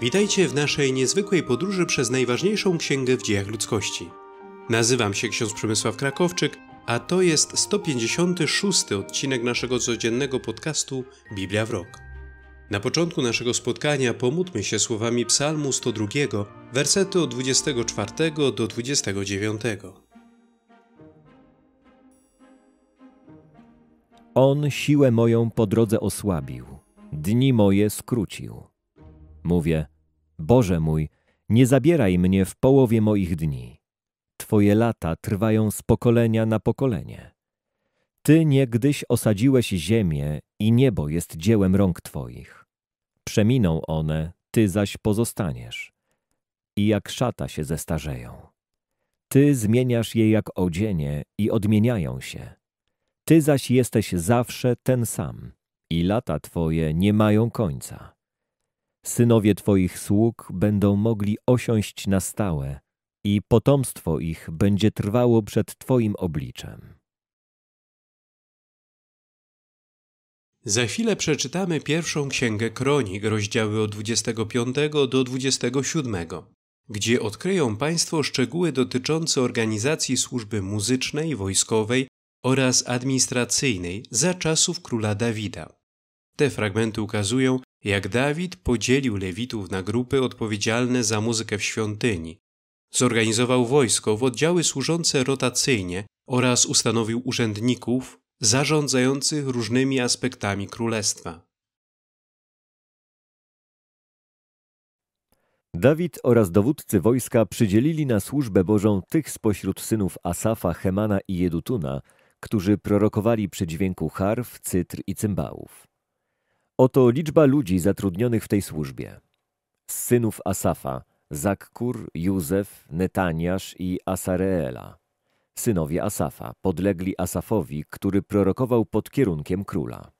Witajcie w naszej niezwykłej podróży przez najważniejszą księgę w dziejach ludzkości. Nazywam się ksiądz Przemysław Krakowczyk, a to jest 156 odcinek naszego codziennego podcastu Biblia w rok. Na początku naszego spotkania pomódlmy się słowami Psalmu 102, wersety od 24 do 29. On siłę moją po drodze osłabił, dni moje skrócił. Mówię, Boże mój, nie zabieraj mnie w połowie moich dni. Twoje lata trwają z pokolenia na pokolenie. Ty niegdyś osadziłeś ziemię i niebo jest dziełem rąk Twoich. Przeminą one, Ty zaś pozostaniesz. I jak szata się zestarzeją. Ty zmieniasz je jak odzienie i odmieniają się. Ty zaś jesteś zawsze ten sam i lata Twoje nie mają końca synowie Twoich sług będą mogli osiąść na stałe i potomstwo ich będzie trwało przed Twoim obliczem. Za chwilę przeczytamy pierwszą księgę kronik, rozdziały od 25 do 27, gdzie odkryją Państwo szczegóły dotyczące organizacji służby muzycznej, wojskowej oraz administracyjnej za czasów króla Dawida. Te fragmenty ukazują, jak Dawid podzielił Lewitów na grupy odpowiedzialne za muzykę w świątyni. Zorganizował wojsko w oddziały służące rotacyjnie oraz ustanowił urzędników zarządzających różnymi aspektami królestwa. Dawid oraz dowódcy wojska przydzielili na służbę Bożą tych spośród synów Asafa, Chemana i Jedutuna, którzy prorokowali przy dźwięku harf, cytr i cymbałów. Oto liczba ludzi zatrudnionych w tej służbie. Z synów Asafa Zakkur, Józef, Netaniasz i Asareela. Synowie Asafa podlegli Asafowi, który prorokował pod kierunkiem króla.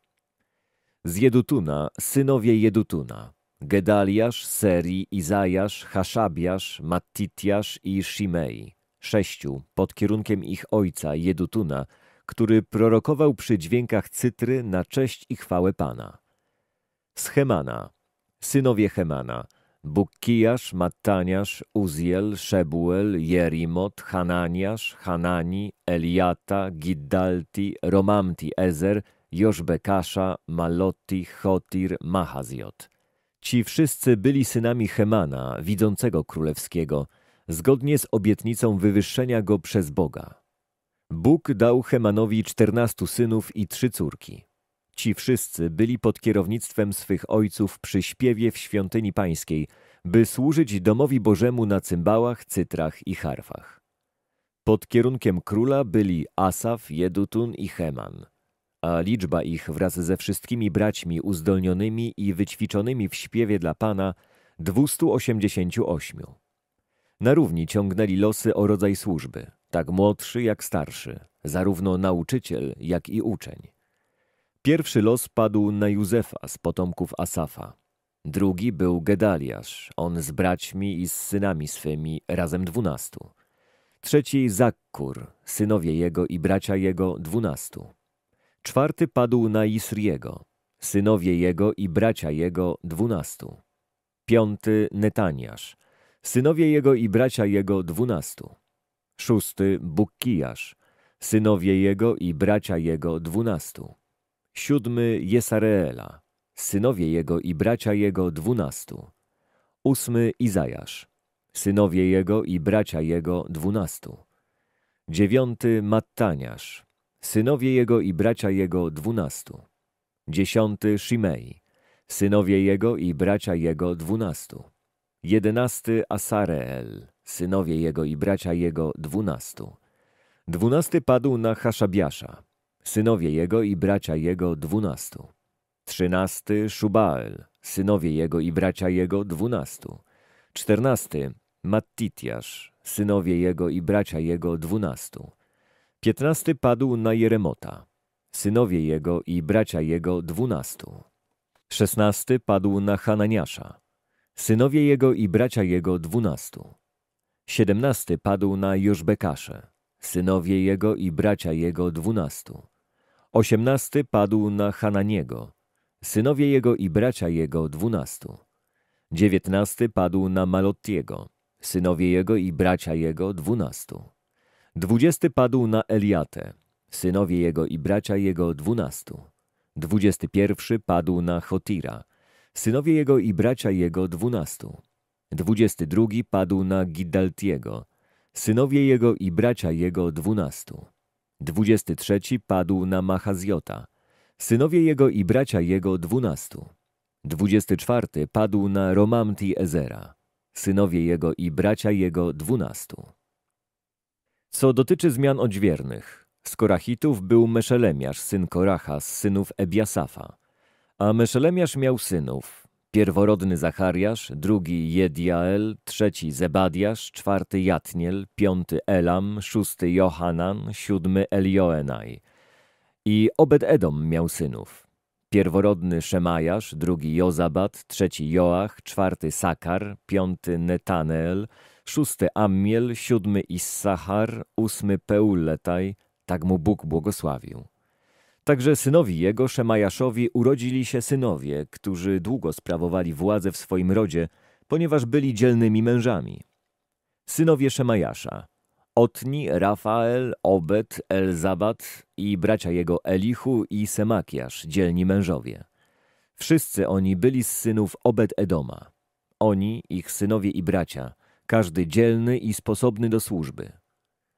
Z Jedutuna synowie Jedutuna. Gedaliasz, Seri, Izajasz, Haszabiasz, Mattitiasz i Shimei. Sześciu pod kierunkiem ich ojca Jedutuna, który prorokował przy dźwiękach cytry na cześć i chwałę Pana z Hemana. Synowie Hemana. Bukkijasz, Mattaniasz, Uziel, Szebuel, Jerimot, Hananiasz, Hanani, Eliata, Giddalti, Romamti, Ezer, Joszbekasza, Maloti, Chotir, Mahaziot. Ci wszyscy byli synami Hemana, widzącego królewskiego, zgodnie z obietnicą wywyższenia go przez Boga. Bóg dał Hemanowi czternastu synów i trzy córki. Ci wszyscy byli pod kierownictwem swych ojców przy śpiewie w świątyni pańskiej, by służyć domowi Bożemu na cymbałach, cytrach i harfach. Pod kierunkiem króla byli Asaf, Jedutun i Heman, a liczba ich wraz ze wszystkimi braćmi uzdolnionymi i wyćwiczonymi w śpiewie dla Pana 288. Na równi ciągnęli losy o rodzaj służby, tak młodszy jak starszy, zarówno nauczyciel, jak i uczeń. Pierwszy los padł na Józefa z potomków Asafa. Drugi był Gedaliasz, on z braćmi i z synami swymi, razem dwunastu. Trzeci Zakkur, synowie jego i bracia jego, dwunastu. Czwarty padł na Isriego, synowie jego i bracia jego, dwunastu. Piąty Netaniasz, synowie jego i bracia jego, dwunastu. Szósty Bukkijasz, synowie jego i bracia jego, dwunastu siódmy Jesareela, synowie jego i bracia jego dwunastu, ósmy Izajasz, synowie jego i bracia jego dwunastu, dziewiąty Mattaniasz, synowie jego i bracia jego dwunastu, dziesiąty Shimei, synowie jego i bracia jego dwunastu, jedenasty Asareel, synowie jego i bracia jego dwunastu, dwunasty padł na Haszabiasza, synowie jego i bracia jego dwunastu. Trzynasty Szubael, synowie jego i bracia jego dwunastu. Czternasty Mattitjasz, synowie jego i bracia jego dwunastu. Piętnasty padł na Jeremota, synowie jego i bracia jego dwunastu. Szesnasty padł na Hananiasza, synowie jego i bracia jego dwunastu. Siedemnasty padł na Joszbekasze, synowie jego i bracia jego dwunastu. Osiemnasty padł na Hananiego, synowie jego i bracia jego dwunastu. Dziewiętnasty padł na Malottiego, synowie jego i bracia jego dwunastu. Dwudziesty padł na Eliatę, synowie jego i bracia jego dwunastu. Dwudziesty pierwszy padł na Chotira, synowie jego i bracia jego dwunastu. Dwudziesty drugi padł na Gidaltiego, synowie jego i bracia jego dwunastu. Dwudziesty trzeci padł na Machazjota, synowie jego i bracia jego dwunastu. Dwudziesty czwarty padł na Romamti Ezera, synowie jego i bracia jego dwunastu. Co dotyczy zmian odźwiernych, z Korachitów był Meszelemiasz, syn Koracha, z synów Ebiasafa, a Meszelemiasz miał synów, Pierworodny Zachariasz, drugi Jediael, trzeci Zebadiasz, czwarty Jatniel, piąty Elam, szósty Johanan, siódmy Elioenaj. I Obed-Edom miał synów. Pierworodny Szemajasz, drugi Jozabat, trzeci Joach, czwarty Sakar, piąty Netaneel, szósty Ammiel, siódmy Issachar, ósmy Peuletaj. Tak mu Bóg błogosławił. Także synowi jego, Szemajaszowi, urodzili się synowie, którzy długo sprawowali władzę w swoim rodzie, ponieważ byli dzielnymi mężami. Synowie Szemajasza Otni, Rafael, Obed, Elzabat i bracia jego Elihu i Semakiasz, dzielni mężowie. Wszyscy oni byli z synów Obed-Edoma. Oni, ich synowie i bracia, każdy dzielny i sposobny do służby.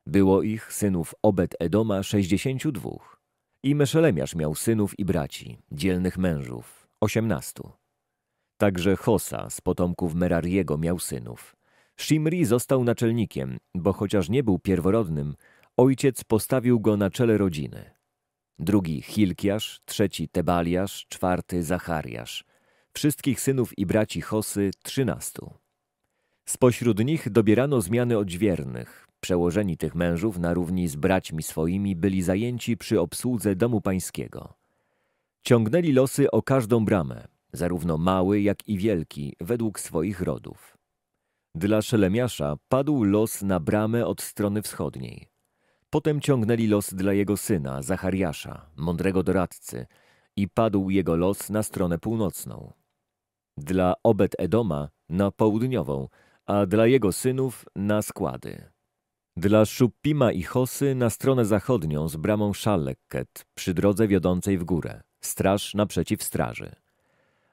Było ich, synów Obed-Edoma, sześćdziesięciu dwóch. I Meszelemiasz miał synów i braci, dzielnych mężów, osiemnastu. Także Hosa z potomków Merariego miał synów. Shimri został naczelnikiem, bo chociaż nie był pierworodnym, ojciec postawił go na czele rodziny. Drugi Hilkiasz, trzeci Tebaliasz, czwarty Zachariasz. Wszystkich synów i braci Hosy trzynastu. Spośród nich dobierano zmiany odźwiernych, Przełożeni tych mężów na równi z braćmi swoimi byli zajęci przy obsłudze domu pańskiego. Ciągnęli losy o każdą bramę, zarówno mały jak i wielki, według swoich rodów. Dla Szelemiasza padł los na bramę od strony wschodniej. Potem ciągnęli los dla jego syna, Zachariasza, mądrego doradcy, i padł jego los na stronę północną. Dla Obed-Edoma na południową, a dla jego synów na składy. Dla Szupima i Hosy na stronę zachodnią z bramą Szallekket, przy drodze wiodącej w górę, straż naprzeciw straży.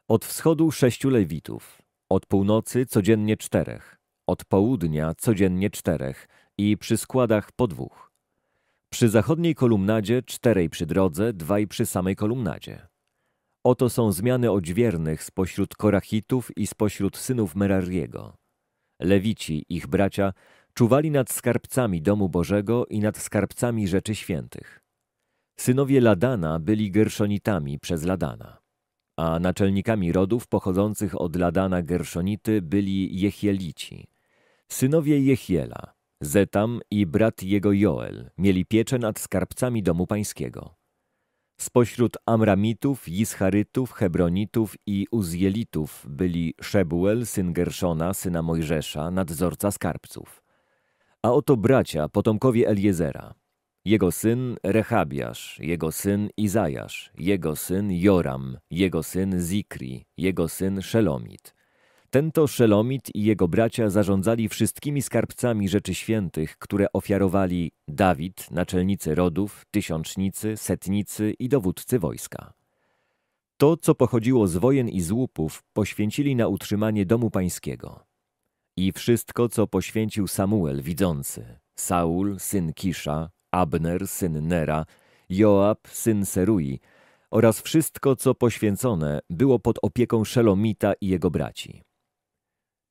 Od wschodu sześciu lewitów, od północy codziennie czterech, od południa codziennie czterech i przy składach po dwóch. Przy zachodniej kolumnadzie czterej przy drodze, dwaj przy samej kolumnadzie. Oto są zmiany odźwiernych spośród Korachitów i spośród synów Merariego. Lewici, ich bracia, Czuwali nad skarbcami domu Bożego i nad skarbcami rzeczy świętych. Synowie Ladana byli Gerszonitami przez Ladana, a naczelnikami rodów pochodzących od Ladana Gerszonity byli Jechielici. Synowie Jechiela, Zetam i brat jego Joel mieli pieczę nad skarbcami domu pańskiego. Spośród Amramitów, Jischarytów, Hebronitów i Uzjelitów byli Szebuel, syn Gerszona, syna Mojżesza, nadzorca skarbców. A oto bracia, potomkowie Eliezera. Jego syn Rechabiasz, jego syn Izajasz, jego syn Joram, jego syn Zikri, jego syn Szelomit. Tento Szelomit i jego bracia zarządzali wszystkimi skarbcami rzeczy świętych, które ofiarowali Dawid, naczelnicy rodów, tysiącznicy, setnicy i dowódcy wojska. To, co pochodziło z wojen i z łupów, poświęcili na utrzymanie domu pańskiego – i wszystko, co poświęcił Samuel widzący, Saul, syn Kisza, Abner, syn Nera, Joab, syn Serui, oraz wszystko, co poświęcone, było pod opieką Szelomita i jego braci.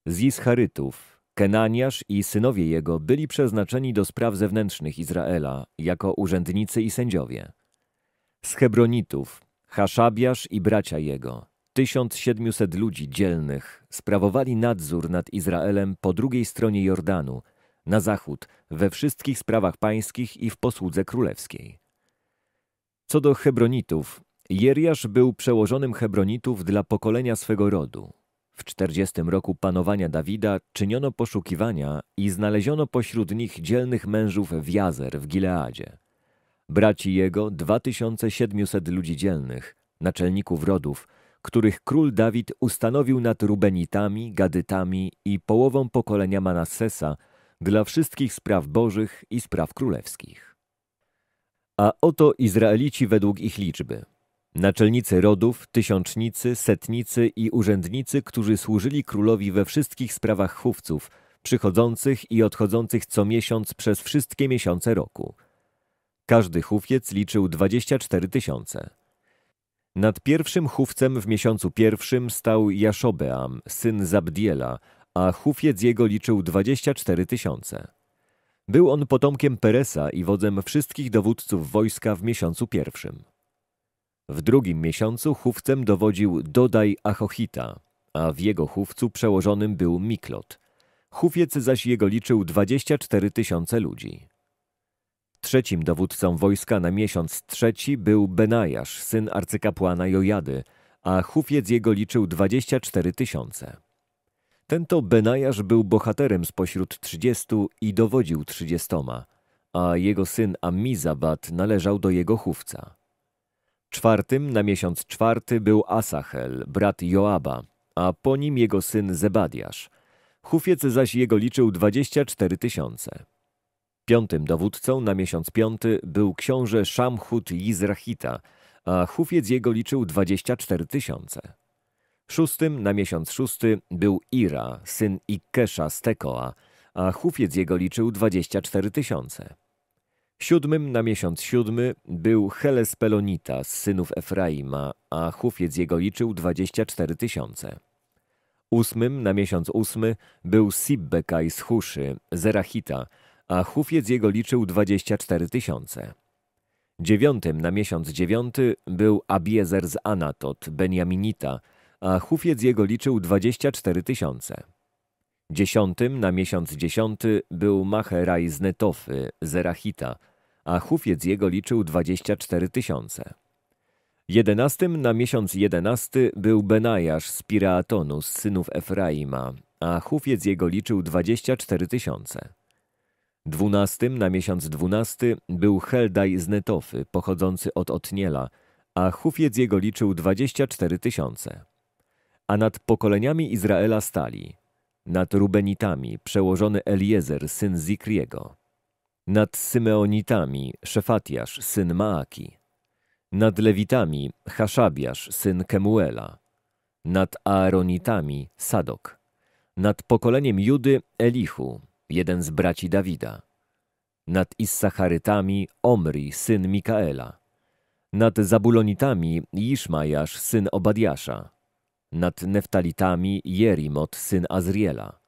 Z Ischarytów, Kenaniasz i synowie jego byli przeznaczeni do spraw zewnętrznych Izraela jako urzędnicy i sędziowie. Z Hebronitów, Haszabiasz i bracia jego, 1700 ludzi dzielnych sprawowali nadzór nad Izraelem po drugiej stronie Jordanu, na zachód, we wszystkich sprawach pańskich i w posłudze królewskiej. Co do Hebronitów, Jeriasz był przełożonym Hebronitów dla pokolenia swego rodu. W czterdziestym roku panowania Dawida czyniono poszukiwania i znaleziono pośród nich dzielnych mężów w Jazer w Gileadzie. Braci jego 2700 ludzi dzielnych, naczelników rodów, których król Dawid ustanowił nad Rubenitami, Gadytami i połową pokolenia Manassesa dla wszystkich spraw bożych i spraw królewskich. A oto Izraelici według ich liczby. Naczelnicy rodów, tysiącznicy, setnicy i urzędnicy, którzy służyli królowi we wszystkich sprawach chówców, przychodzących i odchodzących co miesiąc przez wszystkie miesiące roku. Każdy chówiec liczył 24 tysiące. Nad pierwszym chówcem w miesiącu pierwszym stał Jaszobeam, syn Zabdiela, a chówiec jego liczył 24 tysiące. Był on potomkiem Peresa i wodzem wszystkich dowódców wojska w miesiącu pierwszym. W drugim miesiącu chówcem dowodził Dodaj Achochita, a w jego chówcu przełożonym był Miklot. Chówiec zaś jego liczył 24 tysiące ludzi. Trzecim dowódcą wojska na miesiąc trzeci był Benajasz, syn arcykapłana Jojady, a hufiec jego liczył 24 tysiące. Ten to Benajasz był bohaterem spośród trzydziestu i dowodził trzydziestoma, a jego syn Amizabat należał do jego chówca. Czwartym na miesiąc czwarty był Asachel, brat Joaba, a po nim jego syn Zebadiasz. Hufiec zaś jego liczył 24 tysiące. Piątym dowódcą na miesiąc piąty był książę Szamchut Jizrachita, a hufiec jego liczył 24 tysiące. Szóstym na miesiąc szósty był Ira, syn Ikesza z Tekoa, a hufiec jego liczył 24 tysiące. Siódmym na miesiąc siódmy był Heles Pelonita z synów Efraima, a hufiec jego liczył 24 tysiące. Ósmym na miesiąc ósmy był Sibbekaj z Huszy, Zerachita, a hufiec jego liczył 24 tysiące. Dziewiątym na miesiąc dziewiąty był Abiezer z Anatot, Benjaminita, a hufiec jego liczył 24 tysiące. Dziesiątym na miesiąc dziesiąty był Macheraj z Netofy, Zerachita, a hufiec jego liczył 24 tysiące. Jedenastym na miesiąc jedenasty był Benajasz z Piraatonu, z synów Efraima, a hufiec jego liczył 24 tysiące. Dwunastym na miesiąc dwunasty był Heldaj z Netofy, pochodzący od Otniela, a Hufiec jego liczył 24 tysiące. A nad pokoleniami Izraela stali, nad Rubenitami przełożony Eliezer, syn Zikriego, nad Symeonitami Szefatiasz, syn Maaki, nad Lewitami Haszabiasz, syn Kemuela, nad Aaronitami Sadok, nad pokoleniem Judy Elihu, jeden z braci Dawida, nad Issacharytami Omri, syn Mikaela, nad Zabulonitami Iszmajasz, syn Obadiasza, nad Neftalitami Jerimot, syn Azriela,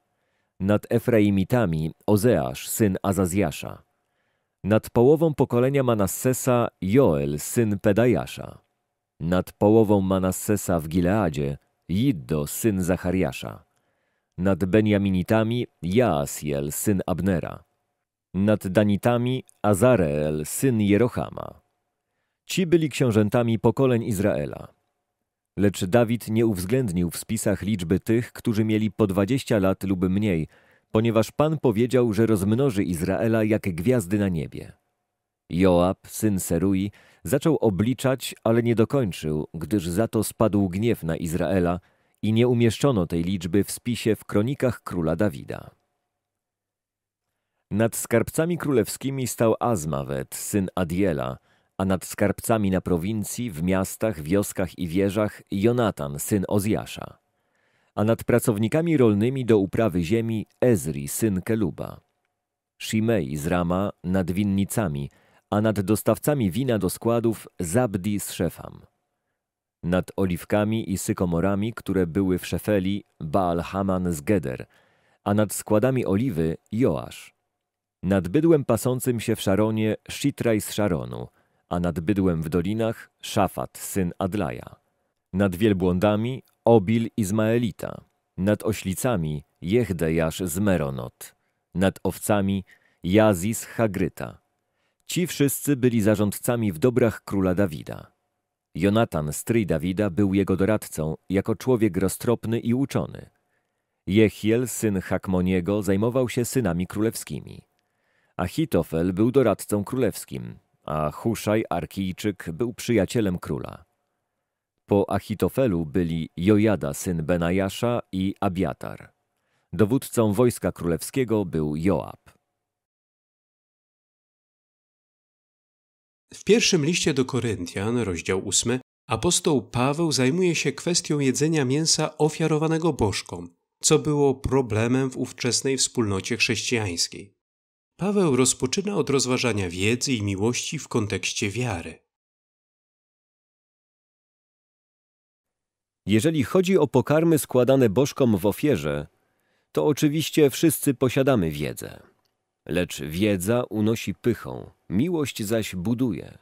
nad Efraimitami Ozeasz, syn Azazjasza, nad połową pokolenia Manassesa Joel, syn Pedajasza, nad połową Manassesa w Gileadzie Jiddo, syn Zachariasza, nad Benjaminitami Jaasiel, syn Abnera, nad Danitami Azareel, syn Jerochama. Ci byli książętami pokoleń Izraela. Lecz Dawid nie uwzględnił w spisach liczby tych, którzy mieli po dwadzieścia lat lub mniej, ponieważ Pan powiedział, że rozmnoży Izraela jak gwiazdy na niebie. Joab, syn Serui, zaczął obliczać, ale nie dokończył, gdyż za to spadł gniew na Izraela – i nie umieszczono tej liczby w spisie w kronikach króla Dawida. Nad skarbcami królewskimi stał Azmawet, syn Adiela, a nad skarbcami na prowincji, w miastach, wioskach i wieżach Jonatan, syn Ozjasza, a nad pracownikami rolnymi do uprawy ziemi Ezri, syn Keluba, Shimei z Rama nad winnicami, a nad dostawcami wina do składów Zabdi z Szefam nad oliwkami i sykomorami, które były w Szefeli, Baal Haman z Geder, a nad składami oliwy Joasz. Nad bydłem pasącym się w Szaronie Shitraj z Szaronu, a nad bydłem w dolinach Szafat, syn Adlaja. Nad wielbłądami Obil Izmaelita, nad oślicami Jechdejasz z Meronot, nad owcami Jazis Hagryta. Ci wszyscy byli zarządcami w dobrach króla Dawida. Jonatan, stryj Dawida, był jego doradcą, jako człowiek roztropny i uczony. Jechiel, syn Hakmoniego, zajmował się synami królewskimi. Achitofel był doradcą królewskim, a Huszaj, Arkijczyk, był przyjacielem króla. Po Achitofelu byli Jojada, syn Benajasza i Abiatar. Dowódcą wojska królewskiego był Joab. W pierwszym liście do Koryntian, rozdział 8, apostoł Paweł zajmuje się kwestią jedzenia mięsa ofiarowanego bożkom, co było problemem w ówczesnej wspólnocie chrześcijańskiej. Paweł rozpoczyna od rozważania wiedzy i miłości w kontekście wiary. Jeżeli chodzi o pokarmy składane bożkom w ofierze, to oczywiście wszyscy posiadamy wiedzę lecz wiedza unosi pychą, miłość zaś buduje.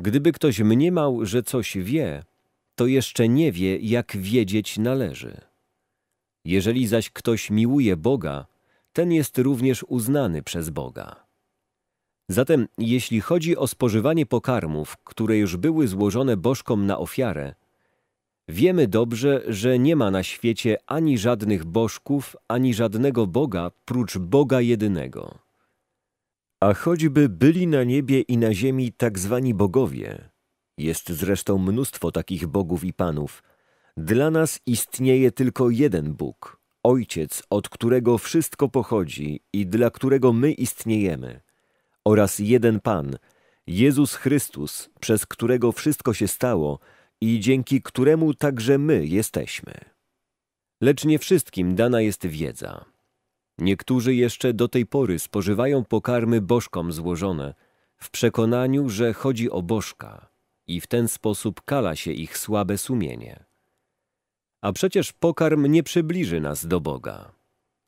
Gdyby ktoś mniemał, że coś wie, to jeszcze nie wie, jak wiedzieć należy. Jeżeli zaś ktoś miłuje Boga, ten jest również uznany przez Boga. Zatem, jeśli chodzi o spożywanie pokarmów, które już były złożone bożkom na ofiarę, Wiemy dobrze, że nie ma na świecie ani żadnych bożków, ani żadnego Boga prócz Boga jedynego. A choćby byli na niebie i na ziemi tak zwani bogowie, jest zresztą mnóstwo takich bogów i panów, dla nas istnieje tylko jeden Bóg, Ojciec, od którego wszystko pochodzi i dla którego my istniejemy, oraz jeden Pan, Jezus Chrystus, przez którego wszystko się stało, i dzięki któremu także my jesteśmy. Lecz nie wszystkim dana jest wiedza. Niektórzy jeszcze do tej pory spożywają pokarmy bożkom złożone, w przekonaniu, że chodzi o bożka i w ten sposób kala się ich słabe sumienie. A przecież pokarm nie przybliży nas do Boga.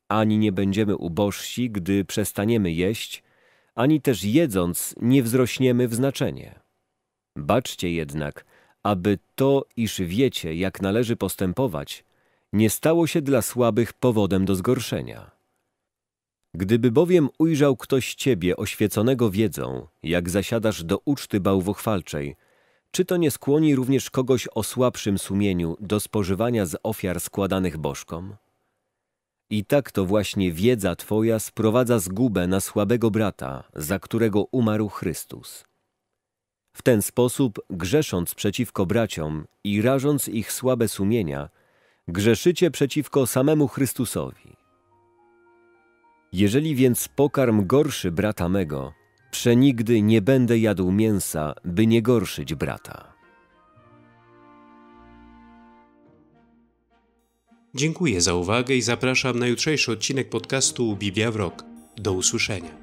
Ani nie będziemy ubożsi, gdy przestaniemy jeść, ani też jedząc nie wzrośniemy w znaczenie. Baczcie jednak, aby to, iż wiecie, jak należy postępować, nie stało się dla słabych powodem do zgorszenia. Gdyby bowiem ujrzał ktoś ciebie oświeconego wiedzą, jak zasiadasz do uczty bałwochwalczej, czy to nie skłoni również kogoś o słabszym sumieniu do spożywania z ofiar składanych bożkom? I tak to właśnie wiedza Twoja sprowadza zgubę na słabego brata, za którego umarł Chrystus. W ten sposób, grzesząc przeciwko braciom i rażąc ich słabe sumienia, grzeszycie przeciwko samemu Chrystusowi. Jeżeli więc pokarm gorszy brata mego, przenigdy nie będę jadł mięsa, by nie gorszyć brata. Dziękuję za uwagę i zapraszam na jutrzejszy odcinek podcastu Biblia w Rok. Do usłyszenia.